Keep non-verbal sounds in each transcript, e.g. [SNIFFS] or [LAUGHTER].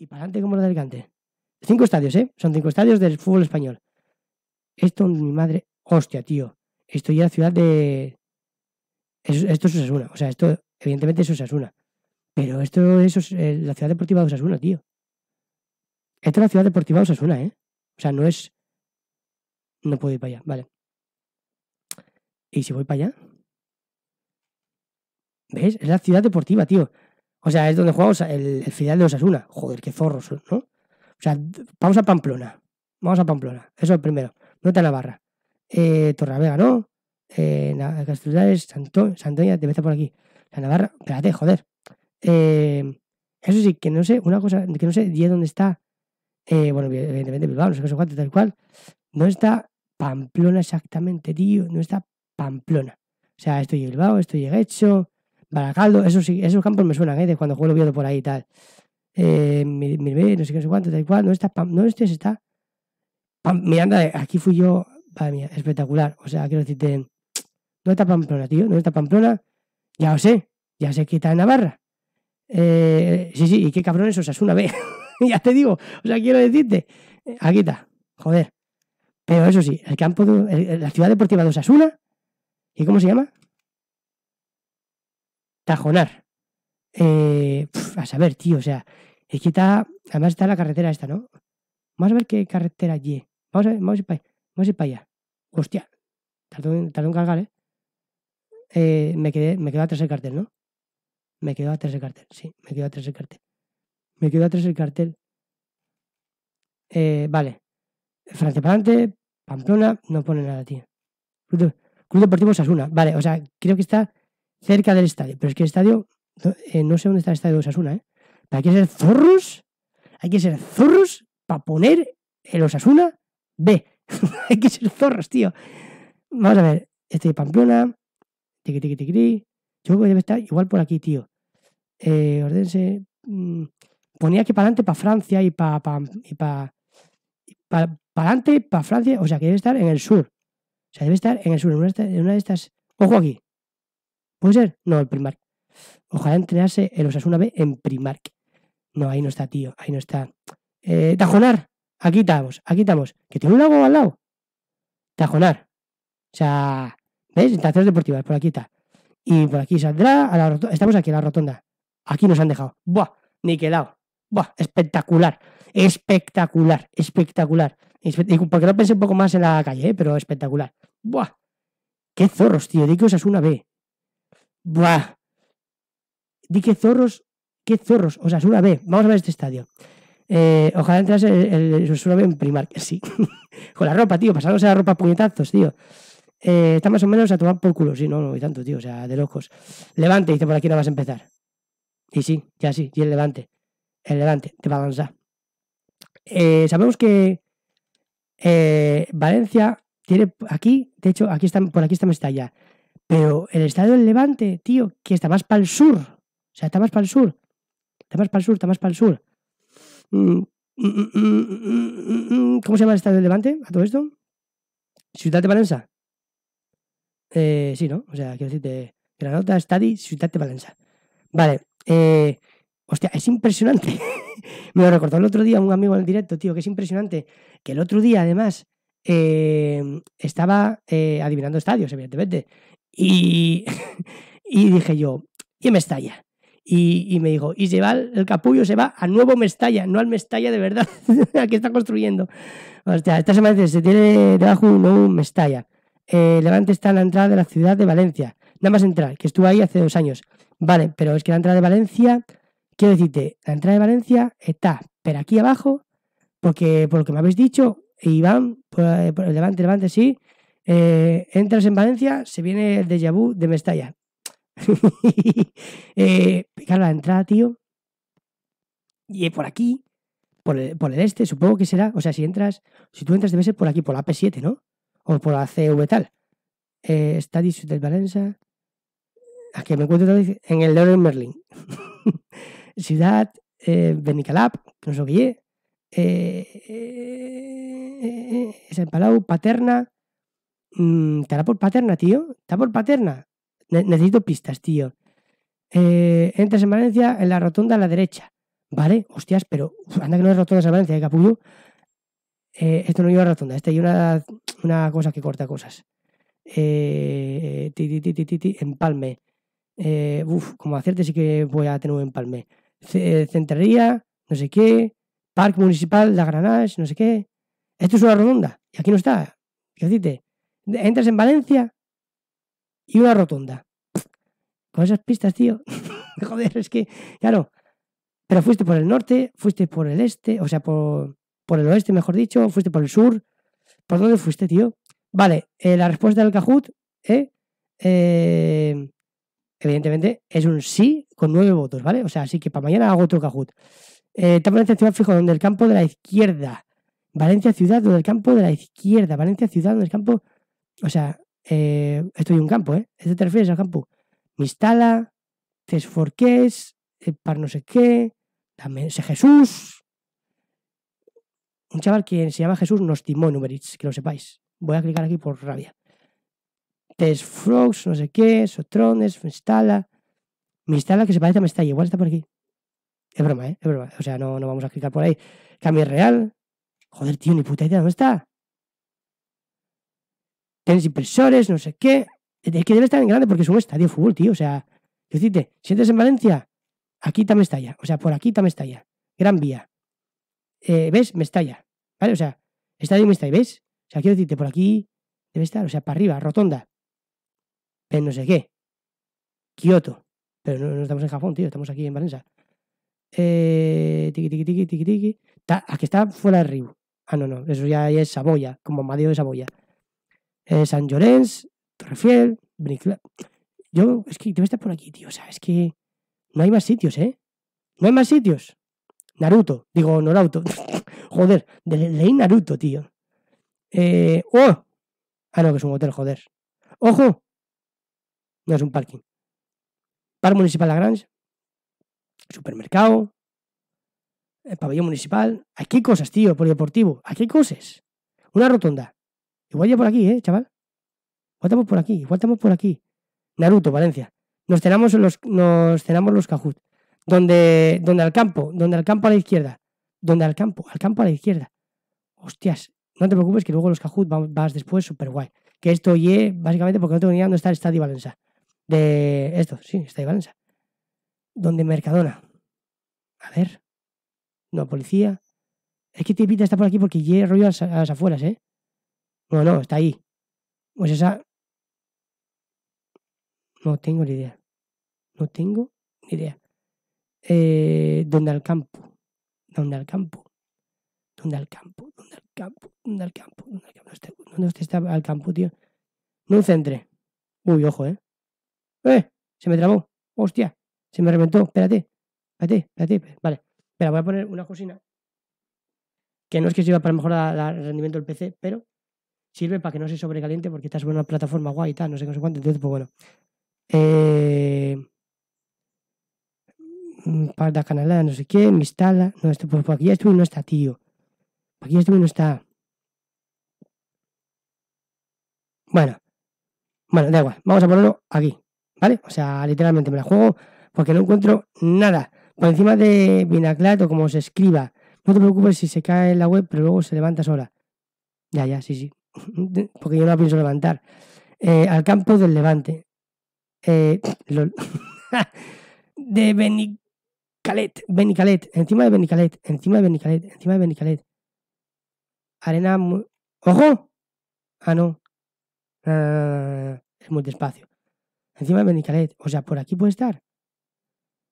y para adelante como la de Cinco estadios, ¿eh? Son cinco estadios del fútbol español. Esto, mi madre, hostia, tío. Esto ya es ciudad de. Esto es Osasuna. O sea, esto, evidentemente, es Osasuna. Pero esto es eh, la ciudad deportiva de Osasuna, tío. Esto es la ciudad deportiva de Osasuna, ¿eh? O sea, no es. No puedo ir para allá, vale. ¿Y si voy para allá? ¿Ves? Es la ciudad deportiva, tío. O sea, es donde jugamos el, el filial de Osasuna. Joder, qué zorros, ¿no? O sea, vamos a Pamplona. Vamos a Pamplona. Eso es primero. Nota Navarra. Eh, Torravega, ¿no? Eh, Castellares, Santo, Santoña, te estar por aquí. La Navarra, espérate, joder. Eh, eso sí, que no sé, una cosa, que no sé, dónde está. Eh, bueno, evidentemente Bilbao, no sé qué es cuánto, tal cual. No está Pamplona exactamente, tío. No está Pamplona. O sea, estoy llega Bilbao, esto llega hecho. Baracaldo, eso sí, esos campos me suenan, ¿eh? De cuando juego viendo por ahí y tal. Eh, Mirbe, no sé qué, no sé cuánto, tal cual, no está, no estés, está. Miranda, aquí fui yo, madre mía, espectacular. O sea, quiero decirte, ¿Dónde está Pamplona, tío, ¿Dónde está Pamplona, ya lo sé, ya sé que está en Navarra. Eh, sí, sí, y qué cabrón eso, Sasuna, B? [LAUGHS] ya te digo, o sea, quiero decirte, eh, aquí está, joder. Pero eso sí, el campo, la ciudad deportiva de Osasuna, ¿y cómo se llama? tajonar. Eh, a saber, tío, o sea, es que está, además está la carretera esta, ¿no? Vamos a ver qué carretera allí. Vamos a vamos a ir para, vamos a para allá. Hostia, tardó, en, tardó cargar, ¿eh? ¿eh? me, quedé, me atrás el cartel, ¿no? Me quedo atrás el cartel, sí, me quedo atrás el cartel. Me quedo atrás el cartel. Eh, vale. Francia para adelante, Pamplona, no pone nada, tío. partimos Deportivo Sasuna, vale, o sea, creo que está cerca del estadio. Pero es que el estadio, eh, no sé dónde está el estadio de Osasuna, ¿eh? Pero hay que ser zorros, hay que ser zorros para poner el Osasuna B. [LAUGHS] hay que ser zorros, tío. Vamos a ver, este de Pamplona, tiqui tiqui tiqui. Yo creo que debe estar igual por aquí, tío. Eh, ordense. Mm, ponía que para adelante para Francia y para. Pa, y para para pa adelante, para Francia, o sea que debe estar en el sur. O sea, debe estar en el sur, en una de estas. Ojo aquí, ¿Puede ser? No, el Primark. Ojalá entrenase el Osasuna B en Primark. No, ahí no está, tío. Ahí no está. Eh, Tajonar. Aquí estamos. Aquí estamos. Que tiene un lago al lado. Tajonar. O sea, ¿ves? Instalaciones deportivas. Por aquí está. Y por aquí saldrá. A la Estamos aquí en la rotonda. Aquí nos han dejado. Buah. Niquelado. Buah. Espectacular. Espectacular. Espectacular. porque no pensé un poco más en la calle, ¿eh? pero espectacular. Buah. Qué zorros, tío. Digo, es Osasuna B. Buah. Di que zorros, qué zorros. o sea, una B. Vamos a ver este estadio. Eh, ojalá entras el, el B en Primark. [LAUGHS] Sí. Con la ropa, tío. Pasándose la ropa a puñetazos, tío. Eh, está más o menos a tomar por culo. Sí, no, no, y tanto, tío. O sea, de locos. Levante, dice por aquí, no vas a empezar. Y sí, ya sí. Y el levante. El levante. Te va a avanzar eh, sabemos que eh, Valencia tiene aquí, de hecho, aquí está, por aquí está Mestalla. Pero el Estadio del Levante, tío, que está más para el sur. O sea, está más para el sur. Está más para el sur, está más para el sur. Mm, mm, mm, ¿Cómo se llama el Estadio del Levante a todo esto? Ciudad de Valencia. Eh, sí, ¿no? O sea, quiero decirte, Granota, Stadi, Ciudad de Valencia. Vale. Eh, hostia, es impresionante. [LAUGHS] Me lo recordó el otro día un amigo en el directo, tío, que es impresionante. Que el otro día, además, eh, estaba eh, adivinando estadios, evidentemente. [LAUGHS] Y, dije yo, y Mestalla. Y, y me dijo, y se va el capullo, se va a nuevo Mestalla, no al Mestalla de verdad, [LAUGHS] al que está construyendo. O esta semana se tiene debajo un nuevo Mestalla. Eh, Levante está en la entrada de la ciudad de Valencia. Nada más entrar, que estuvo ahí hace dos años. Vale, pero es que la entrada de Valencia, quiero decirte, la entrada de Valencia está, pero aquí abajo, porque por lo que me habéis dicho, Iván, pues, por, el Levante, Levante, sí, entras en Valencia, se viene el déjà vu de Mestalla. eh, claro, la entrada, tío. Y por aquí, por el, este, supongo que será. O sea, si entras, si tú entras, debe ser por aquí, por la P7, ¿no? O por la CV tal. Eh, de del Valencia. Aquí me encuentro en el León Merlin. Ciudad eh, Benicalap, no sé qué es. el Palau, Paterna, hará mm, por paterna, tío? ¿Está por paterna? necesito pistas, tío. Eh, entras en Valencia en la rotonda a la derecha. ¿Vale? Hostias, pero anda que no es rotonda en Valencia, ¿eh, capullo? Eh, esto no lleva rotonda, esta hay una, una cosa que corta cosas. ti, empalme. uf, como hacerte sí que voy a tener un empalme. centrería, no sé qué. Parque Municipal, La Granache, no sé qué. Esto es una rotonda y aquí no está. ¿Qué dices entras en Valencia y una rotonda. Con esas pistas, tío. [LAUGHS] Joder, es que, claro. Pero fuiste por el norte, fuiste por el este, o sea, por, por el oeste, mejor dicho, fuiste por el sur. ¿Por dónde fuiste, tío? Vale, eh, la respuesta del Cajut ¿eh? Eh, evidentemente, es un sí con nueve votos, ¿vale? O sea, así que para mañana hago otro Cajut Eh, Valencia Ciudad Fijo, donde el campo de la izquierda. Valencia Ciudad, donde el campo de la izquierda. Valencia Ciudad, donde el campo o sea, eh, estoy esto un campo, ¿eh? ¿Este te refieres al campo? Mistala, Tesforques, eh, para no sé qué, también sé Jesús. Un chaval que se llama Jesús nos timó Eats, que lo sepáis. Voy a clicar aquí por rabia. Frogs, no sé qué, Sotrones, Mistala. Mistala que se parece a Mestalla, igual está por aquí. Es broma, ¿eh? Es broma. O sea, no, no vamos a clicar por ahí. Cambio real. Joder, tío, ni puta idea, ¿dónde está? tienes impresores, no sé qué. Es que debe estar en grande porque es un estadio de fútbol, tío. O sea, decirte, entras en Valencia, aquí también está ya. O sea, por aquí también está ya. Gran Vía. Eh, ¿Ves? Me estalla ¿Vale? O sea, estadio me está ya, ¿ves? O sea, quiero decirte, por aquí debe estar, o sea, para arriba, rotonda. no sé qué. Kioto. Pero no, estamos en Japón, tío, estamos aquí en Valencia. Eh, tiki, tiki, tiki, tiki, tiki. aquí está fuera de Río. Ah, no, no, eso ya es Saboya, como Madrid de Saboya. Eh, San Llorens, Torrefiel, Brincla. Yo, es que debe estar por aquí, tío. O sea, es que no hay más sitios, ¿eh? No hay más sitios. Naruto, digo, Norauto. [LAUGHS] joder, leí Naruto, tío. Eh, ¡Oh! Ah, no, que es un hotel, joder. ¡Ojo! No es un parking. Parque Municipal Lagrange. Supermercado. El eh, pabellón municipal. Aquí hay cosas, tío, polideportivo. Aquí hay cosas. Una rotonda. Igual ya por aquí, ¿eh, chaval? Igual estamos por aquí, igual estamos por aquí. Naruto, Valencia. Nos cenamos los, nos cenamos los Donde, donde al campo, donde al campo a la izquierda. Donde al campo, al campo a la izquierda. Hostias, no te preocupes que luego los Cajut vas, después súper guay. Que esto oye, básicamente porque no tengo ni idea dónde está el Estadio Valencia. De esto, sí, Estadio Valencia. Donde Mercadona. A ver. No, policía. Es que te está por aquí porque ye rollo a las afueras, ¿eh? No, no, está ahí. Pues esa... No tengo ni idea. No tengo ni idea. Eh, al campo. ¿Dónde al campo. ¿Dónde al campo. ¿Dónde al campo. ¿Dónde al campo. al ¿Dónde usted está este al campo, tío? No un centre. Uy, ojo, ¿eh? ¡Eh! Se me trabó. Hostia. Se me reventó. Espérate. Espérate, espérate. Vale. Espera, voy a poner una cocina. Que no es que sirva para mejorar el rendimiento del PC, pero sirve para que no se sobrecaliente porque estás en una plataforma guay y tal, no sé no sé cuánto. Entonces, pues bueno. Eh, mm, de canalada, no sé qué, me instala. No, esto, pues, pues aquí ya estuve y no está, tío. aquí ya estuve y no está. Bueno. Bueno, da igual. Vamos a ponerlo aquí. ¿Vale? O sea, literalmente me la juego porque no encuentro nada. Por encima de Binaclat como se escriba. No te preocupes si se cae en la web, pero luego se levanta sola. Ya, ya, sí, sí porque yo no pienso levantar, eh, al campo del Levante. Eh, [SNIFFS] [LAUGHS] de Benicalet, Benicalet, encima de Benicalet, encima de Benicalet, encima de Benicalet. Arena. ¡Ojo! Ah, no. es muy despacio. Encima de Benicalet. O sea, por aquí puede estar.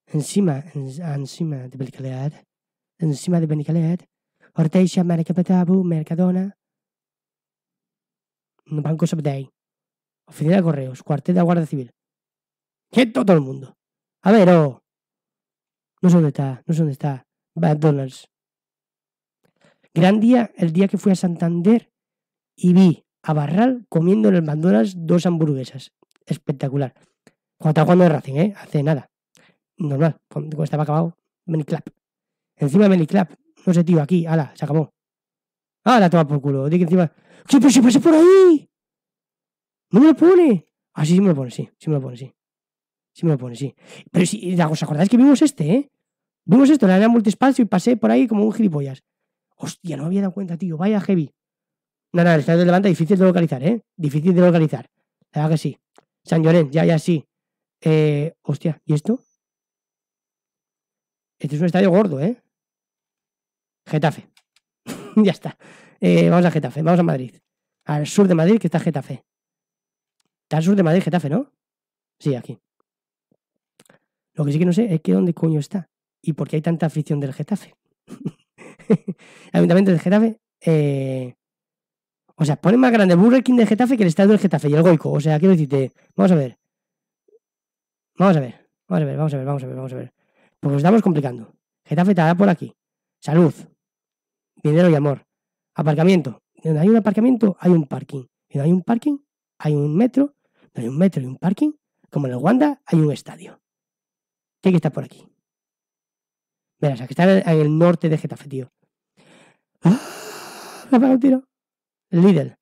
Encima, ah, encima de Benicalet. Encima de Benicalet. Hortensia, Maricapetabu, Mercadona. Banco ahí. Oficina de Correos, Cuartel de la Guardia Civil. Quieto todo el mundo. A ver, oh. No sé dónde está, no sé dónde está. McDonald's. Gran día el día que fui a Santander y vi a Barral comiendo en el McDonald's dos hamburguesas. Espectacular. Cuando estaba jugando de Racing, ¿eh? Hace nada. Normal, cuando estaba acabado. Meniclap. Encima Meniclap. No sé, tío, aquí, ala, se acabó. Ala, toma por culo. Di encima yo, pero si pasé por ahí. No me lo pone. Ah, sí, sí me lo pone, sí. Sí me lo pone, sí. Sí me lo pone, sí. Pero si, ¿os acordáis que vimos este, eh? Vimos esto, la era multiespacio y pasé por ahí como un gilipollas. Hostia, no me había dado cuenta, tío. Vaya heavy. No, no, el estadio de Levanta, difícil de localizar, ¿eh? Difícil de localizar. La verdad que sí. San Llorén, ya, ya sí. Eh, hostia, ¿y esto? Este es un estadio gordo, ¿eh? Getafe. [LAUGHS] ya está. Eh, vamos a Getafe, vamos a Madrid. Al sur de Madrid, que está Getafe. Está al sur de Madrid, Getafe, ¿no? Sí, aquí. Lo que sí que no sé es que dónde coño está y por qué hay tanta afición del Getafe. [LAUGHS] Ayuntamiento del Getafe. Eh, o sea, pone más grande Burger King de Getafe que el Estado del Getafe y el Goico. O sea, quiero decirte, vamos a ver. Vamos a ver, vamos a ver, vamos a ver, vamos a ver, vamos a ver. Porque estamos complicando. Getafe te por aquí. Salud. Dinero y amor. Aparcamiento. Donde hay un aparcamiento, hay un parking. donde hay un parking, hay un metro. Donde hay un metro y un parking, como en el Wanda, hay un estadio. Tiene que estar por aquí. mira, sea, que está en el norte de Getafe, tío. ¡Ah! Me un tiro. Lidl.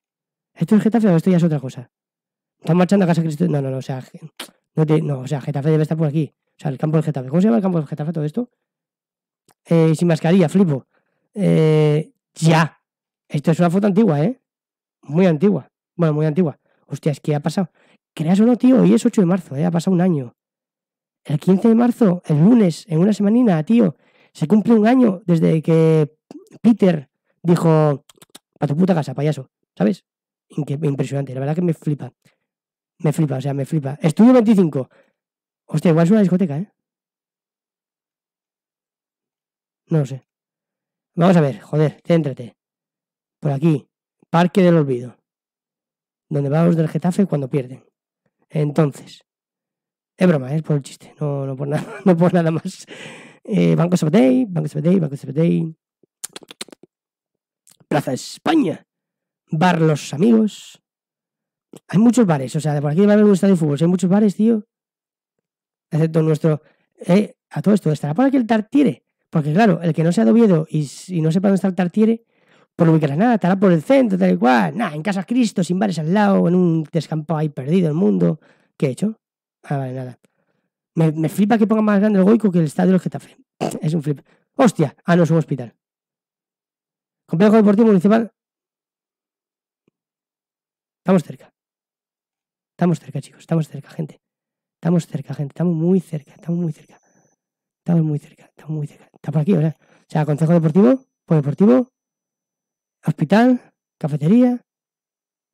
¿Esto es Getafe o esto ya es otra cosa? Están marchando a Casa Cristo. No, no, no. O sea, no, o sea, Getafe debe estar por aquí. O sea, el campo del Getafe. ¿Cómo se llama el campo de Getafe todo esto? Eh, sin mascarilla, flipo. Eh, ya. Esto es una foto antigua, ¿eh? Muy antigua. Bueno, muy antigua. Hostia, es que ha pasado. Creas o no, tío, hoy es 8 de marzo, ¿eh? Ha pasado un año. El 15 de marzo, el lunes, en una semanina, tío, se cumple un año desde que Peter dijo, a tu puta casa, payaso, ¿sabes? Impresionante, la verdad que me flipa. Me flipa, o sea, me flipa. Estudio 25. Hostia, igual es una discoteca, ¿eh? No lo sé. Vamos a ver, joder, céntrate aquí, Parque del Olvido, donde vamos del Getafe cuando pierden. Entonces, es broma, ¿eh? es por el chiste, no, por, nada, [LAUGHS] no por nada más. Eh, Banco Sabadell, Banco Sabadell, Banco Sabadell. Plaza España, Bar Los Amigos. Hay muchos bares, o sea, de por aquí va a haber un estadio de fútbol, hay muchos bares, tío. Excepto nuestro. Eh, a todo esto, estará por aquí el Tartiere. Porque claro, el que no sea de Oviedo y, y no sepa dónde está el Tartiere, por a nada, estará por el centro, tal y cual. Nada, en Casa Cristo, sin bares al lado, en un descampado ahí perdido el mundo. ¿Qué he hecho? Ah, vale, nada. Me, flipa que ponga más grande el Goico que el estadio los Getafe. [LAUGHS] Es un flip. ¡Hostia! Ah, no, es un hospital. Complejo Deportivo Municipal. Estamos cerca. Estamos cerca, chicos. Estamos cerca, gente. Estamos cerca, gente. Estamos muy cerca. Estamos muy cerca. Estamos muy cerca. Estamos muy cerca. Está por aquí, ¿verdad? O sea, Consejo Deportivo, por Deportivo, hospital, cafetería.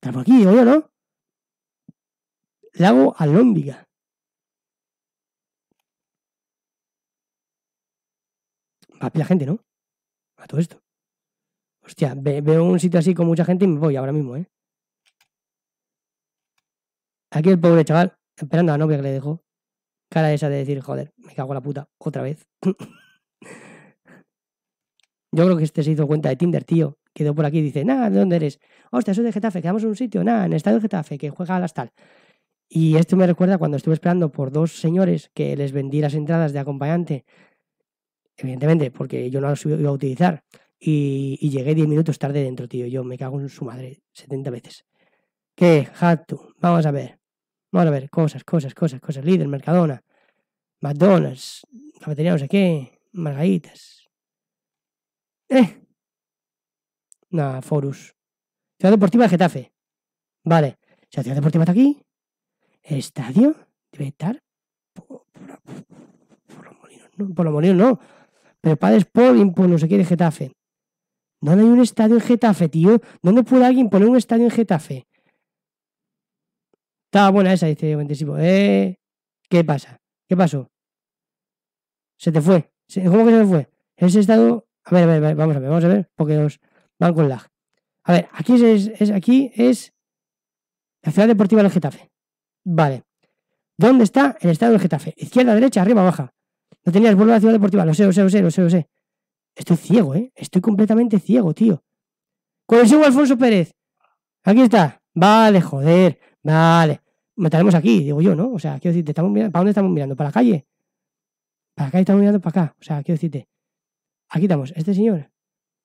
Estamos aquí, yo ¿no? Lago Alhóndiga. Va a la gente, ¿no? A todo esto. Hostia, veo un sitio así con mucha gente y me voy ahora mismo, ¿eh? Aquí el pobre chaval, esperando a la novia que le dejó. Cara esa de decir, joder, me cago en la puta, otra vez. [LAUGHS] Yo creo que este se hizo cuenta de Tinder, tío quedó por aquí, y dice, nada, ¿de dónde eres? Hostia, soy de Getafe, quedamos en un sitio, nada, en el estadio de Getafe, que juega a las tal. Y esto me recuerda cuando estuve esperando por dos señores que les vendí las entradas de acompañante, evidentemente, porque yo no las iba a utilizar, y, llegué 10 minutos tarde dentro, tío, yo me cago en su madre 70 veces. ¿Qué? jato, vamos a ver, vamos a ver, cosas, cosas, cosas, cosas, líder, Mercadona, McDonald's, cafetería no sé qué, margaritas. Eh, Nah, Forus. Ciudad Deportiva de Getafe. Vale. O sea, Ciudad Deportiva está aquí. Estadio debe estar por, No, por los molinos no. Pero Padres por pues no sé quiere de Getafe. ¿Dónde hay un estadio en Getafe, tío? ¿Dónde puede alguien poner un estadio en Getafe? Está buena esa, dice el Eh, ¿Qué pasa? ¿Qué pasó? Se te fue. ¿Cómo que se te fue? Ese estado. A ver, a ver, a ver, vamos a ver, vamos a ver. Porque os. Van con lag. A ver, aquí es, aquí es la ciudad deportiva del Getafe. Vale. ¿Dónde está el estado del Getafe? Izquierda, derecha, arriba, baja. No tenías vuelo a la ciudad deportiva. Lo sé, lo sé, lo sé, lo sé, Estoy ciego, ¿eh? Estoy completamente ciego, tío. Con señor Alfonso Pérez. Aquí está. Vale, joder. Vale. Mataremos aquí, digo yo, ¿no? O sea, quiero decirte, ¿para dónde estamos mirando? ¿Para la calle? Para acá estamos mirando para acá. O sea, quiero decirte. Aquí estamos. Este señor.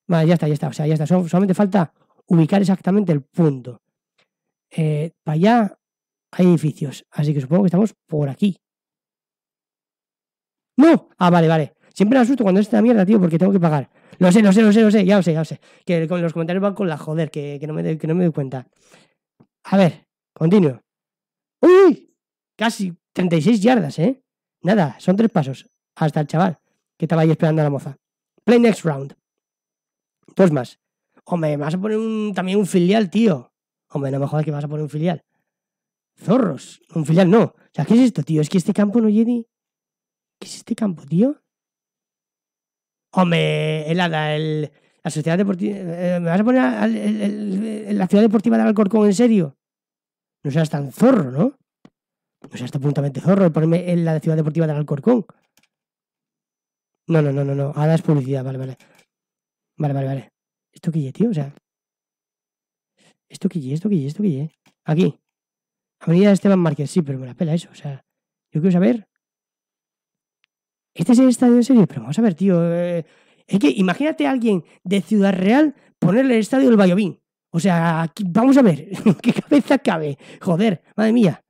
Vale, ya está, ya está. O sea, ya está. solamente falta ubicar exactamente el punto. Eh, para allá hay edificios. Así que supongo que estamos por aquí. ¡No! Ah, vale, vale. Siempre me asusto cuando es esta mierda, tío, porque tengo que pagar. Lo sé, lo sé, lo sé, lo sé. Ya lo sé, ya lo sé. Que los comentarios van con la joder, que, no, me que no me doy cuenta. A ver, continuo. ¡Uy! Casi 36 yardas, ¿eh? Nada, son tres pasos. Hasta el chaval que estaba ahí esperando a la moza. Play next round. Pues más. Hombre, me vas a poner también un filial, tío. Hombre, no me jodas que vas a poner un filial. Zorros. Un filial no. O sea, ¿qué es esto, tío? Es que este campo no ni ¿Qué es este campo, tío? Hombre, el eh, ADA, el, la sociedad deportiva. Eh, ¿Me vas a poner la ciudad deportiva de Alcorcón en serio? No seas tan zorro, ¿no? No seas tan puntamente zorro de ponerme en la ciudad deportiva de Alcorcón. No, no, no, no, no. ADA es publicidad, vale, vale. Vale, vale, vale. ¿Esto qué tío? O sea... ¿Esto qué ¿Esto qué ¿Esto qué Aquí. Avenida Esteban Márquez. Sí, pero me la pela eso. O sea, yo quiero saber... Este es el estadio en serio. Pero vamos a ver, tío. Eh, es que imagínate a alguien de Ciudad Real ponerle el estadio del Bayobín. O sea, aquí, vamos a ver, [LAUGHS] ¿qué cabeza cabe? Joder, madre mía.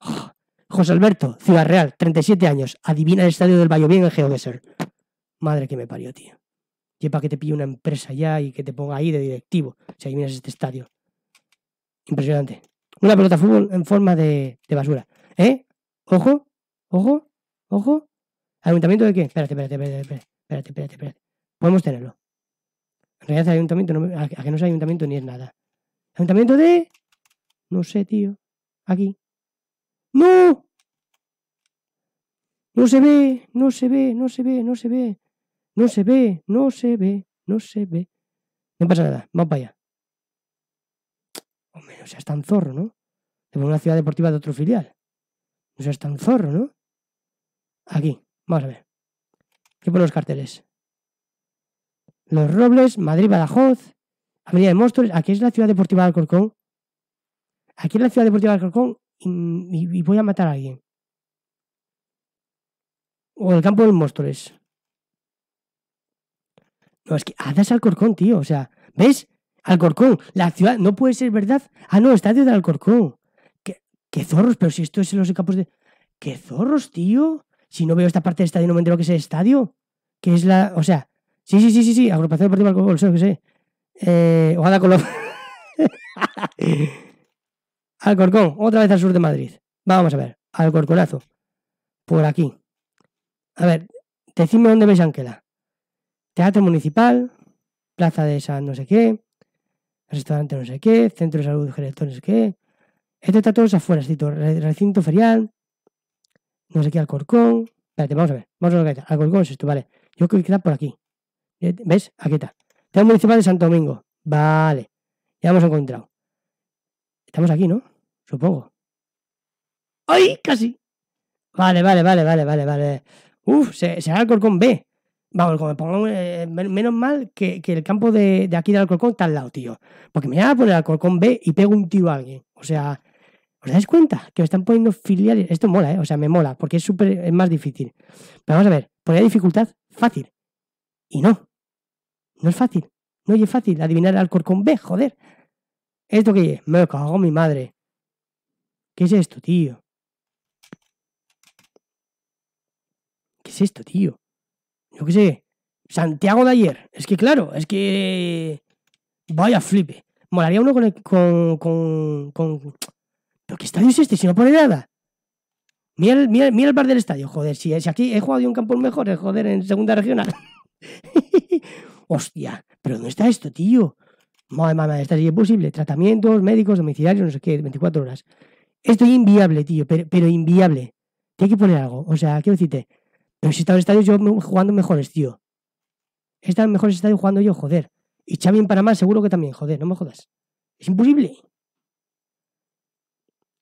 Ah, José Alberto, Ciudad Real, 37 años. Adivina el estadio del Bayobín en Geodeser. Madre que me parió, tío. Y para que te pille una empresa ya y que te ponga ahí de directivo. Si ahí miras este estadio. Impresionante. Una pelota de fútbol en forma de, basura. ¿Eh? Ojo, ojo, ojo. ¿Ayuntamiento de qué? Espérate, espérate, espérate, espérate, espérate, Podemos tenerlo. En realidad el ayuntamiento, a que no sea ayuntamiento ni es nada. Ayuntamiento de... No sé, tío. Aquí. ¡No! No se ve, no se ve, no se ve, no se ve. No se ve, no se ve, no se ve. No pasa nada, vamos para allá. Hombre, no seas tan zorro, ¿no? De una ciudad deportiva de otro filial. No seas tan zorro, ¿no? Aquí, vamos a ver. ¿Qué ponen los carteles? Los Robles, Madrid, Badajoz, Avenida de Móstoles, Aquí es la ciudad deportiva de Alcorcón. Aquí es la ciudad deportiva de Alcorcón y, voy a matar a alguien. O el campo de Móstoles. No, es que Hadas Alcorcón, tío. O sea, ¿ves? Alcorcón, la ciudad, no puede ser verdad. Ah, no, estadio de Alcorcón. ¿Qué, zorros, pero si esto es en los campos de. ¿Qué zorros, tío? Si no veo esta parte del estadio, no me entero que es el estadio. Que es la. O sea, sí, sí, sí, sí, sí, agrupación deportiva Alcorcón, sé que sé. Eh, Hada Colón. [LAUGHS] Alcorcón, otra vez al sur de Madrid. Vamos a ver, Alcorconazo. Por aquí. A ver, decime dónde veis Ángela. Teatro Municipal, Plaza de San no sé qué, restaurante no sé qué, centro de salud no sé qué. Esto está todos afuera, recinto ferial, no sé qué, Alcorcón. Espérate, vamos a ver, vamos a ver qué Alcorcón es esto, vale. Yo creo que queda por aquí. Eh, ¿Ves? Aquí está. Teatro Municipal de Santo Domingo. Vale. Ya hemos encontrado. Estamos aquí, ¿no? Supongo. ¡Ay! Casi. Vale, vale, vale, vale, vale, vale. Uf, será Alcorcón B. Vamos, pongo, eh, menos mal que, el campo de, aquí del Alcorcón está al lado, tío. Porque me voy a poner Alcorcón B y pego un tío a alguien. O sea, ¿os dais cuenta? Que me están poniendo filiales. Esto mola, ¿eh? O sea, me mola, porque es súper, es más difícil. Pero vamos a ver, poner dificultad fácil. Y no. No es fácil. No es fácil adivinar Alcorcón B, joder. ¿Esto qué es? Me cago mi madre. ¿Qué es esto, tío? ¿Qué es esto, tío? yo qué sé, Santiago de ayer. Es que claro, es que... Vaya flipe. Molaría uno con... con, con, ¿Pero qué estadio es este si no pone nada? Mira el, mira, el bar del estadio, joder. Si, aquí he jugado en un campo mejor, joder, en segunda regional. [LAUGHS] Hostia, pero ¿dónde está esto, tío? Madre mía, esta es imposible. Tratamientos, médicos, domiciliarios, no sé qué, 24 horas. Esto es inviable, tío, pero, pero inviable. Tiene que poner algo. O sea, quiero decirte, pero si en estadios yo jugando mejores, tío. He estado en mejores estadios jugando yo, joder. Y Xavi para Panamá seguro que también, joder, no me jodas. Es imposible.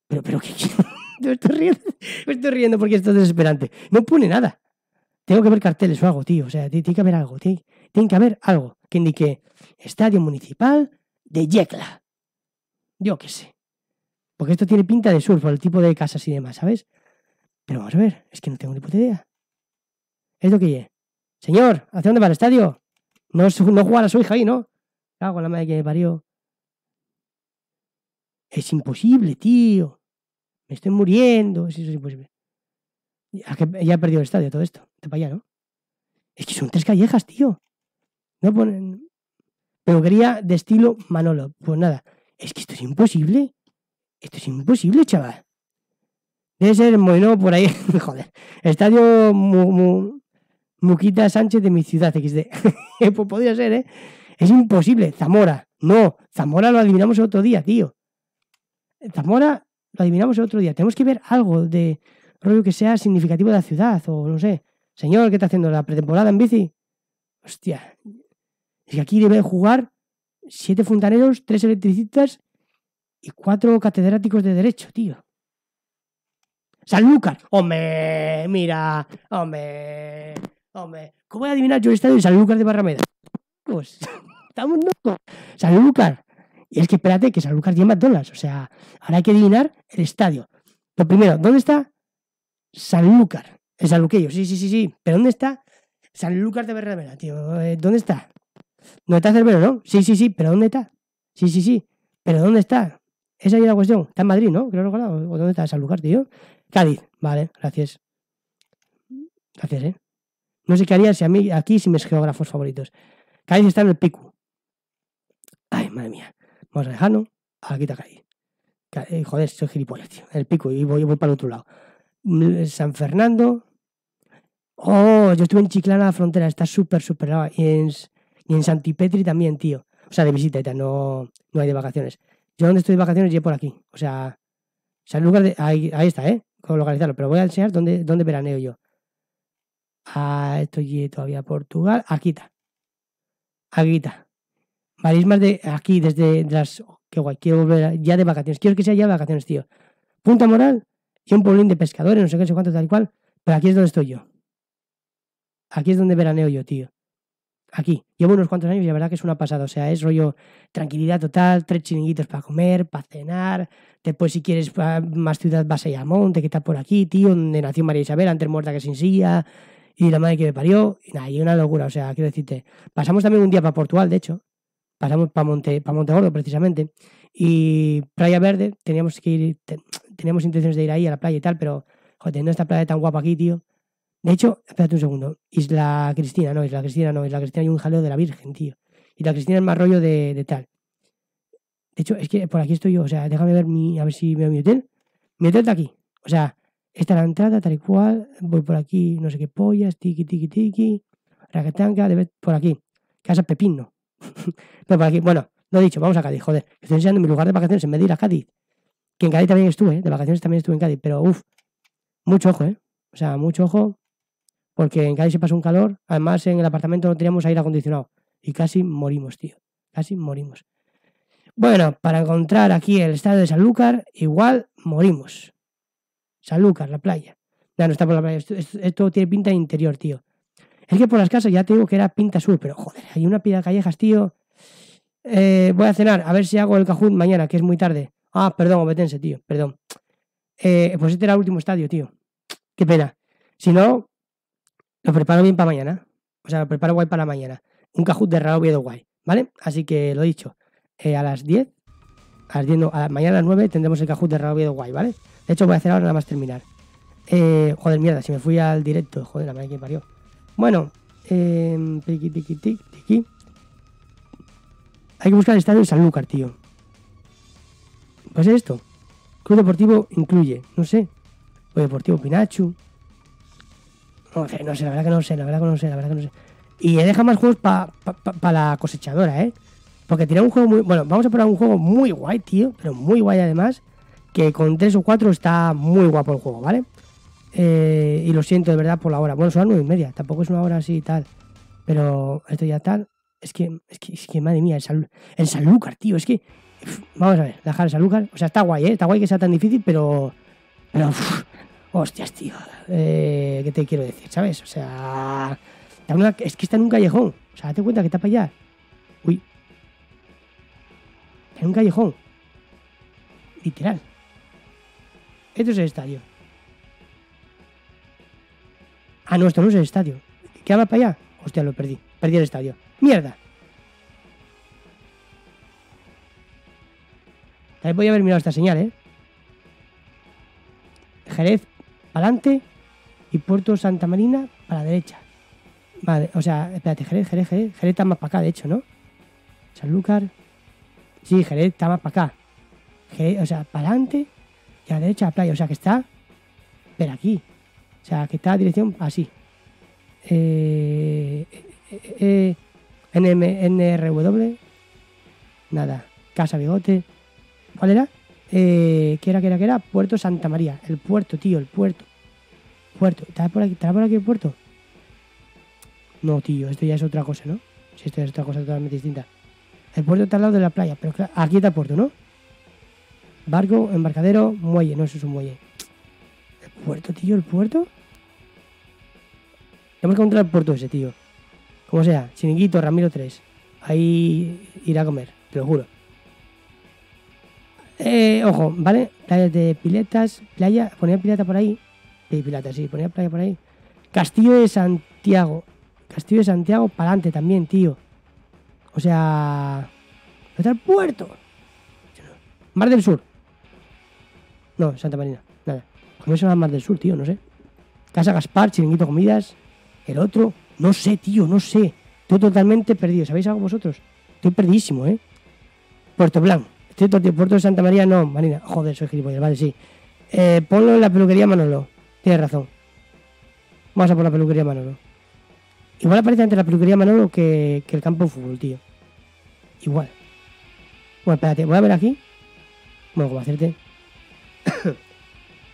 Pero, pero, ¿qué? [LAUGHS] [LAUGHS] me, estoy riendo, me estoy porque esto es desesperante. No pone nada. Tengo que ver carteles o algo, tío. O sea, tiene que haber algo. tío. tiene que haber algo que indique Estadio Municipal de Yecla. Yo qué sé. Porque esto tiene pinta de surf, por el tipo de casas y demás, ¿sabes? Pero vamos a ver, es que no tengo ni puta idea. Es lo que es. Señor, ¿hacia dónde va el estadio? No, no jugar a su hija ahí, ¿no? Cago la madre que me parió. Es imposible, tío. Me estoy muriendo. Eso es imposible. Ya ha perdido el estadio todo esto. Te para allá, ¿no? Es que son tres callejas, tío. No ponen. quería de estilo Manolo. Pues nada. Es que esto es imposible. Esto es imposible, chaval. Debe ser bueno, por ahí. [LAUGHS] Joder. Estadio. Muquita Sánchez de mi ciudad XD. [LAUGHS] pues podría ser, ¿eh? Es imposible. Zamora. No. Zamora lo adivinamos el otro día, tío. Zamora lo adivinamos el otro día. Tenemos que ver algo de rollo que sea significativo de la ciudad o no sé. Señor, ¿qué está haciendo? ¿La pretemporada en bici? Hostia. Es que aquí debe jugar siete fontaneros, tres electricistas y cuatro catedráticos de derecho, tío. San Lucas. Hombre, mira, hombre. Hombre, ¿cómo voy a adivinar yo estadio de San Sanlúcar de Barrameda? Pues, [LAUGHS] estamos locos. Sanlúcar. Y es que espérate, que Sanlúcar tiene McDonald's. O sea, ahora hay que adivinar el estadio. Lo primero, ¿dónde está Sanlúcar? El Luqueño, sí, sí, sí, sí. ¿Pero dónde está Sanlúcar de Barrameda, tío? Eh, ¿Dónde está? ¿No está Cerbero, no? Sí, sí, sí. ¿Pero dónde está? Sí, sí, sí. ¿Pero dónde está? Esa es la cuestión. Está en Madrid, ¿no? Creo que ¿O dónde está Sanlúcar, tío? Cádiz. Vale, gracias. Gracias, ¿eh? No sé qué haría si a mí, aquí si mis geógrafos favoritos. Cádiz está en el pico. Ay, madre mía. Vamos a aquí está está eh, Joder, soy gilipollas, tío. el pico y voy, voy para el otro lado. Mm, San Fernando. Oh, yo estuve en Chiclana, la frontera. Está súper, súper. Y en, y en Santipetri también, tío. O sea, de visita y No, no hay de vacaciones. Yo donde estoy de vacaciones, llevo por aquí. O sea, o sea, en lugar de. Ahí, está, ¿eh? localizarlo. Pero voy a enseñar dónde veraneo yo. Ah, estoy todavía todavía Portugal. Aquí está. Aquí está. Marismas de aquí, desde las. Qué guay, quiero volver ya de vacaciones. Quiero que sea ya de vacaciones, tío. Punta Moral y un pueblín de pescadores, no sé qué, sé cuánto, tal y cual. Pero aquí es donde estoy yo. Aquí es donde veraneo yo, tío. Aquí. Llevo unos cuantos años y la verdad que es una pasada. O sea, es rollo tranquilidad total, tres chiringuitos para comer, para cenar. Después, si quieres ah, más ciudad, vas a monte, que está por aquí, tío, donde nació María Isabel, antes muerta que sin silla y la madre que me parió, y nada, y una locura, o sea, quiero decirte, pasamos también un día para Portugal, de hecho, pasamos para Monte, para Montegordo precisamente, y Playa Verde, teníamos que ir, teníamos intenciones de ir ahí a la playa y tal, pero, joder, no esta playa tan guapa aquí, tío, de hecho, espérate un segundo, Isla Cristina, no, Isla Cristina, no, Isla Cristina hay un jaleo de la Virgen, tío, y la Cristina es más rollo de, de tal. De hecho, es que por aquí estoy yo, o sea, déjame ver mi, a ver si veo mi hotel. Mi hotel está aquí, o sea, esta es la entrada, tal y cual. Voy por aquí, no sé qué pollas, tiki, tiki, tiki. Ragatanga, debe, por aquí. Casa Pepino. [LAUGHS] no, por aquí. Bueno, lo he dicho, vamos a Cádiz, joder. Estoy enseñando mi lugar de vacaciones en vez de ir a Cádiz. Que en Cádiz también estuve, ¿eh? de vacaciones también estuve en Cádiz, pero uff, mucho ojo, ¿eh? O sea, mucho ojo, porque en Cádiz se pasa un calor. Además, en el apartamento no teníamos aire acondicionado. Y casi morimos, tío. Casi morimos. Bueno, para encontrar aquí el estado de Sanlúcar, igual morimos. San Lucas, la playa. No, no está por la playa. Esto, tiene pinta de interior, tío. Es que por las casas ya te digo que era pinta azul pero joder, hay una pila de callejas, tío. Eh, voy a cenar, a ver si hago el cajón mañana, que es muy tarde. Ah, perdón, obetense, tío, perdón. Eh, pues este era el último estadio, tío. Qué pena. Si no, lo preparo bien para mañana. O sea, lo preparo guay para mañana. Un cajón de raro viedo guay, ¿vale? Así que lo dicho, eh, a las 10, a a, mañana a las 9 tendremos el cajut de raro viedo guay, ¿vale? De hecho, voy a hacer ahora nada más terminar. Eh, joder, mierda, si me fui al directo. Joder, la madre que parió. Bueno, eh, Hay que buscar el estadio de Sanlúcar, tío. Pues esto. Club Deportivo incluye, no sé. Club Deportivo Pinachu. No sé, no sé, la verdad que no sé, la verdad que no sé, la verdad que no sé. Y deja más juegos para la cosechadora, ¿eh? Porque tiene un juego muy. Bueno, vamos a probar un juego muy guay, tío. Pero muy guay además que con 3 o 4 está muy guapo el juego, ¿vale? Eh, y lo siento de verdad por la hora. Bueno, son las 9 y media, tampoco es una hora así y tal. Pero esto ya tal. Es que, es que, madre mía, el, San, tío, es que. Vamos a ver, dejar el Sanlúcar. O sea, está guay, ¿eh? Está guay que sea tan difícil, pero. Pero. hostias, tío. Eh, ¿Qué te quiero decir, sabes? O sea. Es que está en un callejón. O sea, date cuenta que está para allá. Uy. en un callejón. Literal. Esto es el estadio. Ah, no, esto no es el estadio. ¿Qué va para allá? Hostia, lo perdí. Perdí el estadio. ¡Mierda! También podía haber mirado esta señal, ¿eh? Jerez para adelante y Puerto Santa Marina para la derecha. Vale, o sea, espérate, Jerez, Jerez, Jerez. Jerez está más para acá, de hecho, ¿no? Sanlúcar. Sí, Jerez está más para acá. o sea, para adelante y a la derecha playa. O sea que está, pero aquí. O sea que está a dirección así. Eh, eh, eh, eh NRW. Nada. Casa Bigote. ¿Cuál era? Eh, ¿Qué era, qué era, qué era? Puerto Santa María. El puerto, tío, el puerto. Puerto. ¿Está por aquí, ¿Está por aquí el puerto? No, tío, esto ya es otra cosa, ¿no? Si esto es otra cosa totalmente distinta. El puerto está al lado de la playa, pero aquí está el puerto, ¿no? Barco, embarcadero, muelle. No, eso es un muelle. ¿El puerto, tío? ¿El puerto? Tenemos que encontrar el puerto ese, tío. Como sea, Chiringuito, Ramiro 3. Ahí irá a comer, te lo juro. Eh, ojo, ¿vale? Playa de piletas, playa, ponía pileta por ahí. pileta, sí, ponía playa por ahí. Castillo de Santiago. Castillo de Santiago para adelante también, tío. O sea. ¿Dónde está el puerto? Mar del Sur. No, Santa Marina, nada. ¿Cómo se llama Mar del sur, tío? No sé. Casa Gaspar, Chiringuito Comidas, el otro. No sé, tío, no sé. Estoy totalmente perdido. ¿Sabéis algo vosotros? Estoy perdidísimo, ¿eh? Puerto Blanco. Estoy todo Puerto de Santa María, no, Marina. Joder, soy gilipollas, vale, sí. Eh, ponlo en la peluquería Manolo. Tienes razón. Vamos a por la peluquería Manolo. Igual aparece antes la peluquería Manolo que, que el campo de fútbol, tío. Igual. Bueno, espérate, voy a ver aquí. Bueno, como hacerte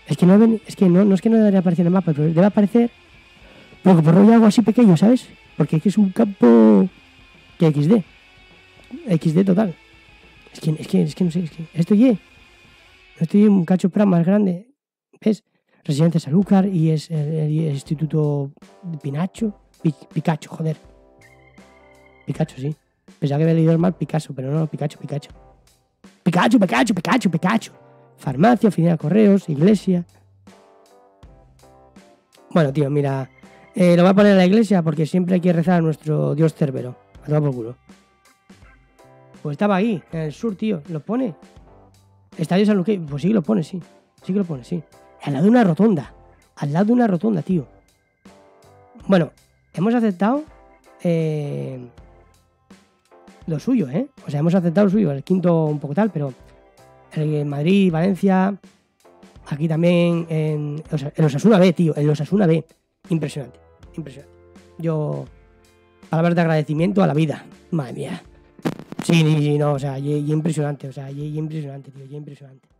es que, no, es que no, es que no debería aparecer en el mapa, pero debe aparecer Porque por hoy algo así pequeño, ¿sabes? Porque es que es un campo que XD. XD total. Es que, es que, es que no sé, Estoy esto estoy un cacho para más grande. ¿Ves? Residencia Salúcar y es el, Instituto Pinacho. Pi, Picacho, joder. Picacho, sí. Pensaba que había leído el mal Picasso, pero no, Picacho, Picacho. Picacho, Picacho, Picacho, Picacho farmacia, oficina de correos, iglesia. Bueno, tío, mira, eh, lo va a poner en la iglesia porque siempre hay que rezar a nuestro dios Cerbero. A tomar por culo. Pues estaba ahí, en el sur, tío. Lo pone. Estadio San Luque. Pues sí lo pone, sí. Sí que lo pone, sí. Al lado de una rotonda. Al lado de una rotonda, tío. Bueno, hemos aceptado eh, lo suyo, ¿eh? O sea, hemos aceptado lo suyo. El quinto un poco tal, pero en Madrid, Valencia, aquí también en, los Asuna B, tío, en los Asuna B. Impresionante, impresionante. Yo, palabras de agradecimiento a la vida, madre mía. Sí, sí, no, o sea, y, impresionante, o sea, y impresionante, tío, y impresionante.